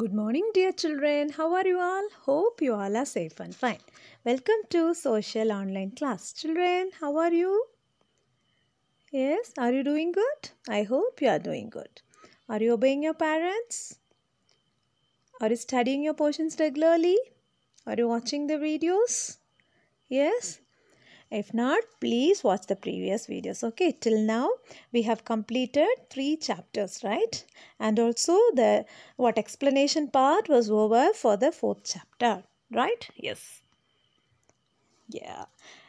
Good morning dear children. How are you all? Hope you all are safe and fine. Welcome to social online class. Children, how are you? Yes, are you doing good? I hope you are doing good. Are you obeying your parents? Are you studying your portions regularly? Are you watching the videos? Yes, if not, please watch the previous videos. Okay, till now we have completed three chapters, right? And also the what explanation part was over for the fourth chapter, right? Yes. Yeah.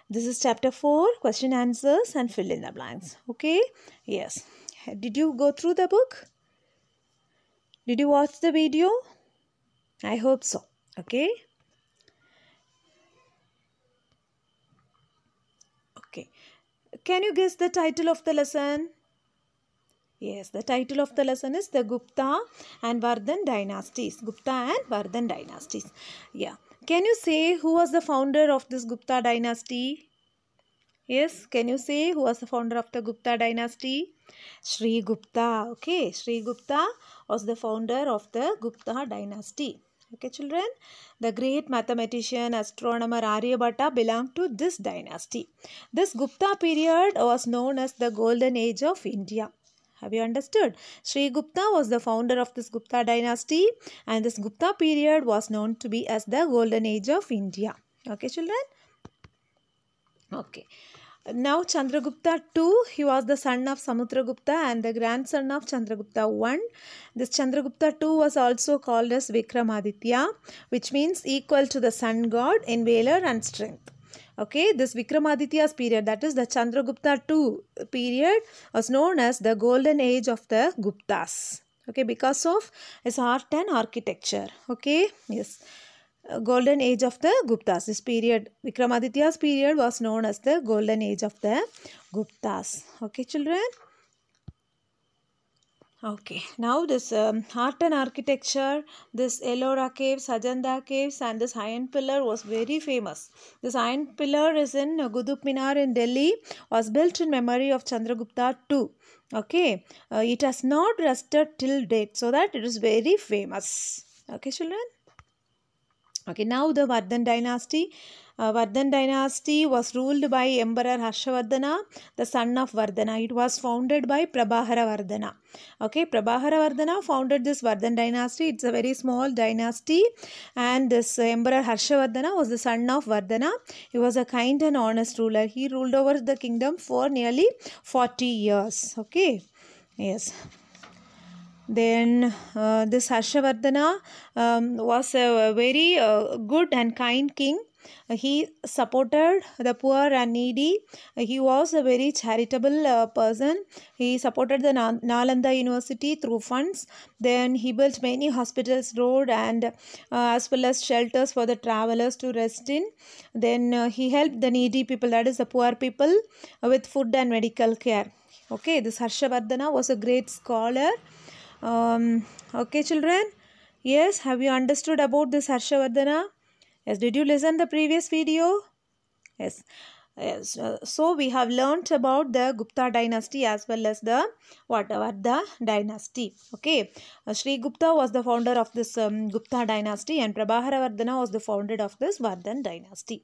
This is chapter 4, question answers and fill in the blanks. Okay? Yes. Did you go through the book? Did you watch the video? I hope so. Okay? Okay. Can you guess the title of the lesson? Yes, the title of the lesson is the Gupta and Vardhan dynasties. Gupta and Vardhan dynasties. Yeah. Can you say who was the founder of this Gupta dynasty? Yes, can you say who was the founder of the Gupta dynasty? Sri Gupta. Okay, Sri Gupta was the founder of the Gupta dynasty. Okay, children? The great mathematician, astronomer Aryabhatta belonged to this dynasty. This Gupta period was known as the golden age of India. Have you understood? Sri Gupta was the founder of this Gupta dynasty and this Gupta period was known to be as the golden age of India. Okay, children? Okay. Now Chandragupta 2, he was the son of Samudragupta and the grandson of Chandragupta 1. This Chandragupta 2 was also called as Vikramaditya, which means equal to the sun god in valor and strength. Okay, this Vikramaditya's period, that is the Chandragupta 2 period, was known as the golden age of the Guptas. Okay, because of his art and architecture. Okay, yes. Uh, golden age of the Guptas. This period, Vikramaditya's period was known as the golden age of the Guptas. Okay, children? Okay, now this um, art and architecture, this Ellora caves, Sajanda caves and this iron pillar was very famous. This iron pillar is in Guduk Minar in Delhi, was built in memory of Chandragupta too. Okay, uh, it has not rusted till date so that it is very famous. Okay children. Okay, now the Vardhan dynasty. Uh, Vardhan dynasty was ruled by Emperor Harshavardhana, the son of Vardhana. It was founded by Prabhara Vardhana. Okay, Prabhara Vardhana founded this Vardhan dynasty. It's a very small dynasty and this Emperor Harshavardhana was the son of Vardhana. He was a kind and honest ruler. He ruled over the kingdom for nearly 40 years. Okay, yes then uh, this Harshavardhana um, was a very uh, good and kind king. He supported the poor and needy. He was a very charitable uh, person. He supported the Nalanda University through funds. Then he built many hospitals, road and uh, as well as shelters for the travelers to rest in. Then uh, he helped the needy people, that is the poor people, with food and medical care. Okay, this Harshavardhana was a great scholar. Um, okay children, yes, have you understood about this Harshavardhana? Yes, did you listen the previous video? Yes. Yes, uh, so we have learnt about the Gupta dynasty as well as the the dynasty. Okay, uh, Sri Gupta was the founder of this um, Gupta dynasty and Prabhaharavardhana was the founder of this Vardhan dynasty.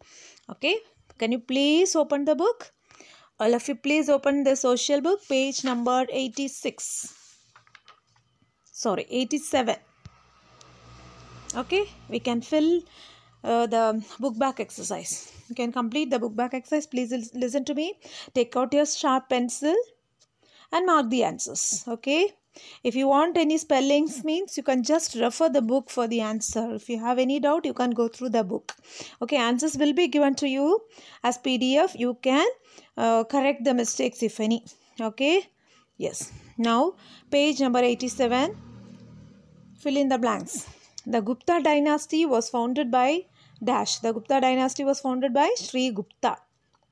Okay, can you please open the book? All of you please open the social book page number 86 sorry 87 okay we can fill uh, the book back exercise you can complete the book back exercise please listen to me take out your sharp pencil and mark the answers okay if you want any spellings means you can just refer the book for the answer. If you have any doubt, you can go through the book. Okay, answers will be given to you as PDF. You can uh, correct the mistakes if any. Okay, yes. Now, page number 87. Fill in the blanks. The Gupta dynasty was founded by dash. The Gupta dynasty was founded by Sri Gupta.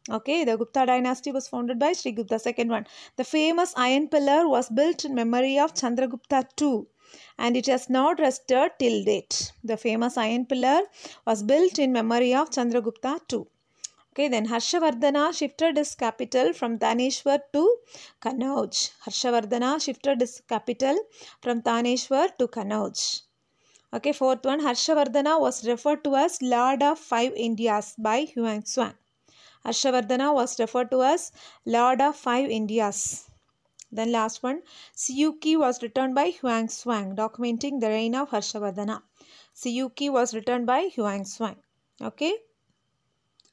Okay, the Gupta dynasty was founded by Sri Gupta. Second one. The famous iron pillar was built in memory of Chandragupta II and it has not rested till date. The famous iron pillar was built in memory of Chandragupta II. Okay, then Harshavardhana shifted his capital from Taneshwar to Kanauj. Harshavardhana shifted his capital from Taneshwar to Kanauj. Okay, fourth one, Harshavardhana was referred to as Lord of Five Indias by Huang Xuan. Harshavardhana was referred to as Lord of Five Indias. Then last one, Siyuki was written by Huang Xuan, documenting the reign of Harshavardhana. Siyuki was written by Huang Xuan. Okay.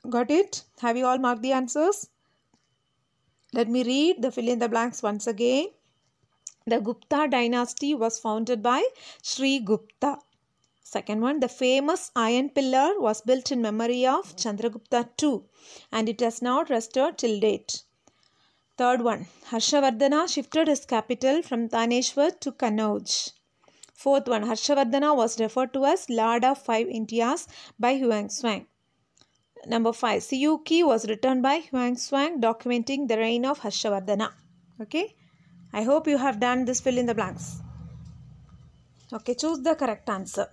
Got it? Have you all marked the answers? Let me read the fill in the blanks once again. The Gupta dynasty was founded by Sri Gupta. Second one, the famous iron pillar was built in memory of Chandragupta II and it has not restored till date. Third one, Harshavardhana shifted his capital from Taneshwar to Kannauj. Fourth one, Harshavardhana was referred to as Lord of Five Indias by Huang Swang number 5. Siyuki was written by Huang Swang documenting the reign of Harshavardhana. Okay. I hope you have done this fill in the blanks. Okay, choose the correct answer.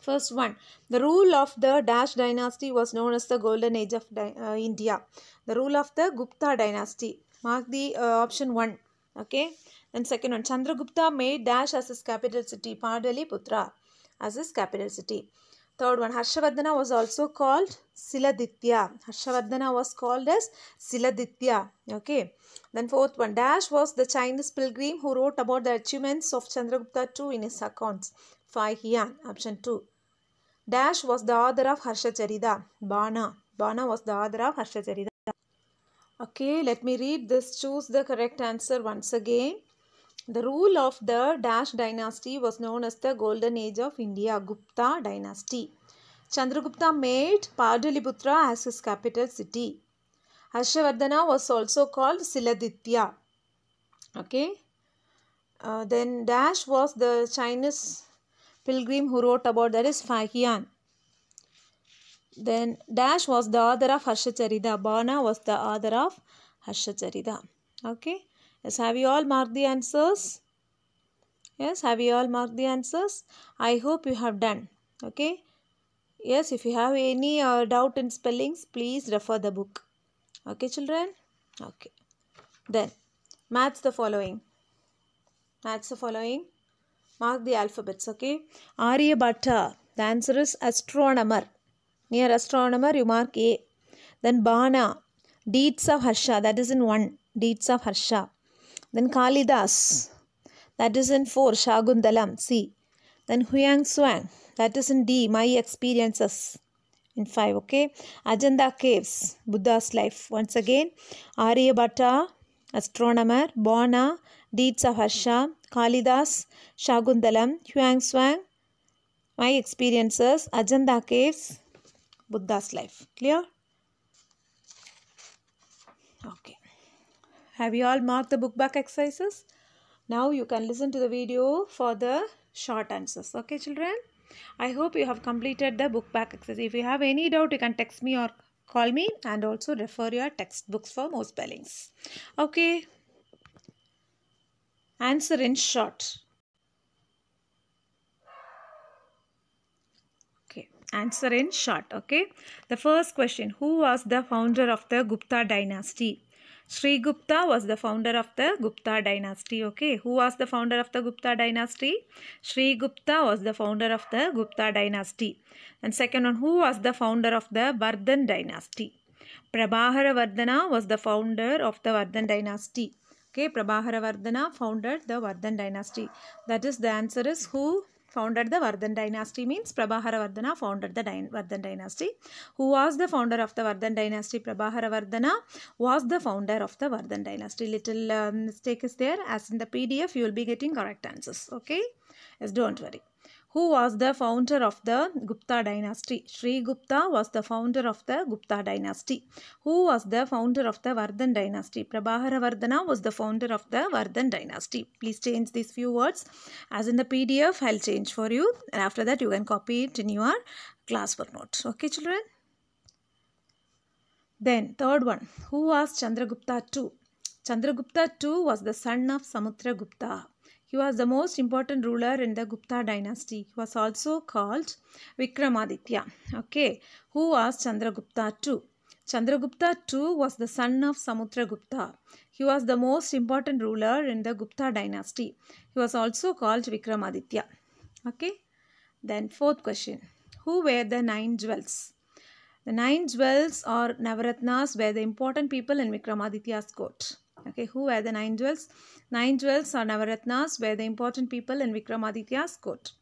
First one, the rule of the Dash dynasty was known as the golden age of uh, India. The rule of the Gupta dynasty. Mark the uh, option 1. Okay. Then second one, Chandragupta made Dash as his capital city, Padaliputra as his capital city. Third one, Harshavardhana was also called Siladitya. Harshavardhana was called as Siladitya. Okay. Then fourth one, Dash was the Chinese pilgrim who wrote about the achievements of Chandragupta II in his accounts. 5 Yan, option 2. Dash was the author of Harshacharita. Bana. Bana was the author of Harshacharita. Okay, let me read this. Choose the correct answer once again. The rule of the Dash dynasty was known as the golden age of India, Gupta dynasty. Chandragupta made Padaliputra as his capital city. Harshavardhana was also called Siladitya. Okay. Uh, then Dash was the Chinese pilgrim who wrote about that is Fahian. Then Dash was the author of Harshacharita. Bana was the author of Harshacharita. Okay. Yes, have you all marked the answers? Yes, have you all marked the answers? I hope you have done. Okay. Yes, if you have any uh, doubt in spellings, please refer the book. Okay, children? Okay. Then, match the following. Match the following. Mark the alphabets, okay? Aryabhatta. The answer is astronomer. Near astronomer, you mark A. Then, Bana. Deeds of Harsha. That is in 1. Deeds of Harsha. Then Kalidas, that is in 4, Shagundalam, C. Then Huang Swang, that is in D, My Experiences, in 5, okay. Ajanta Caves, Buddha's Life, once again. Aryabhatta, Astronomer, Bona, Deeds of Harsha, Kalidas, Shagundalam, Huang Swang, My Experiences, Ajanta Caves, Buddha's Life, clear? Have you all marked the book back exercises? Now you can listen to the video for the short answers. Okay children? I hope you have completed the book back exercise. If you have any doubt, you can text me or call me and also refer your textbooks for more spellings. Okay. Answer in short. Okay. Answer in short. Okay. The first question. Who was the founder of the Gupta dynasty? Sri Gupta was the founder of the Gupta dynasty. Okay, who was the founder of the Gupta dynasty? Sri Gupta was the founder of the Gupta dynasty. And second one, who was the founder of the Vardhan dynasty? Vardhana was the founder of the Vardhan dynasty. Okay, Vardhana founded the Vardhan dynasty. That is the answer is who? founded the Vardhan dynasty means Vardhana founded the Vardhan dynasty. Who was the founder of the Vardhan dynasty? Vardhana was the founder of the Vardhan dynasty. Little um, mistake is there as in the PDF you will be getting correct answers. Okay. Yes, don't worry who was the founder of the Gupta dynasty. Sri Gupta was the founder of the Gupta dynasty. Who was the founder of the Vardhan dynasty? Prabhara Vardhana was the founder of the Vardhan dynasty. Please change these few words. As in the PDF, I'll change for you. And after that, you can copy it in your classwork notes. Okay, children? Then, third one. Who was Chandragupta II? Chandragupta II was the son of Gupta. He was the most important ruler in the Gupta dynasty. He was also called Vikramaditya, okay, who was Chandragupta too. Chandragupta too was the son of Samudra Gupta. He was the most important ruler in the Gupta dynasty. He was also called Vikramaditya. Okay. Then fourth question. Who were the nine jewels? The nine jewels or Navaratnas were the important people in Vikramaditya's court. Okay, who were the nine jewels? Nine jewels or Navaratnas were the important people in Vikramaditya's court.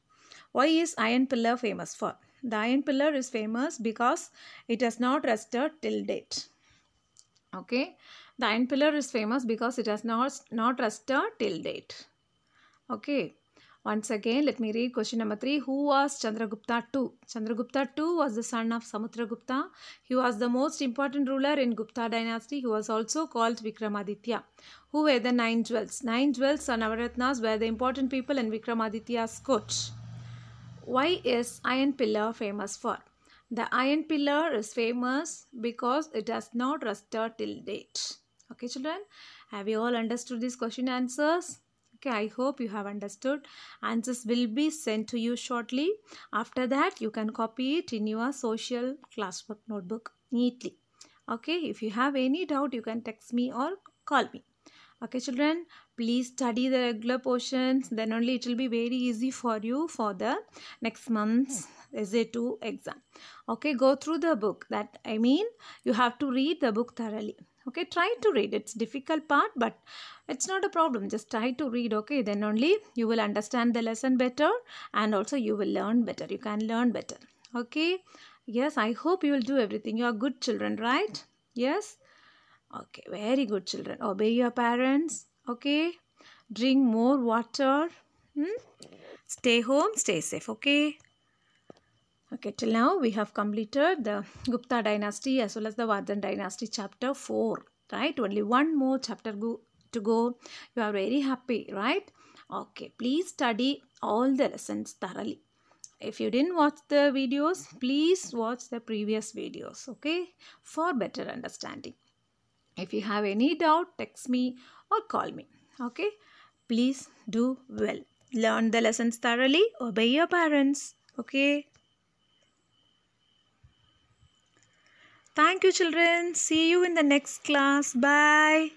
Why is Iron Pillar famous for? The Iron Pillar is famous because it has not rested till date. Okay, the Iron Pillar is famous because it has not, not rested till date. Okay. Once again, let me read question number 3. Who was Chandragupta II? Chandragupta II was the son of Gupta. He was the most important ruler in Gupta dynasty. He was also called Vikramaditya. Who were the nine jewels? Nine jewels or Navaratnas were the important people in Vikramaditya's court. Why is Iron Pillar famous for? The Iron Pillar is famous because it has not rusted till date. Okay children, have you all understood these question answers? okay i hope you have understood answers will be sent to you shortly after that you can copy it in your social classwork notebook neatly okay if you have any doubt you can text me or call me okay children please study the regular portions then only it will be very easy for you for the next month's SA2 exam okay go through the book that I mean you have to read the book thoroughly okay try to read it's difficult part but it's not a problem just try to read okay then only you will understand the lesson better and also you will learn better you can learn better okay yes i hope you will do everything you are good children right yes okay very good children obey your parents okay drink more water hmm? stay home stay safe okay Okay, till now we have completed the Gupta dynasty as well as the Vardhan dynasty chapter 4, right? Only one more chapter go to go. You are very happy, right? Okay, please study all the lessons thoroughly. If you didn't watch the videos, please watch the previous videos, okay? For better understanding. If you have any doubt, text me or call me, okay? Please do well. Learn the lessons thoroughly. Obey your parents, okay? Thank you children. See you in the next class. Bye.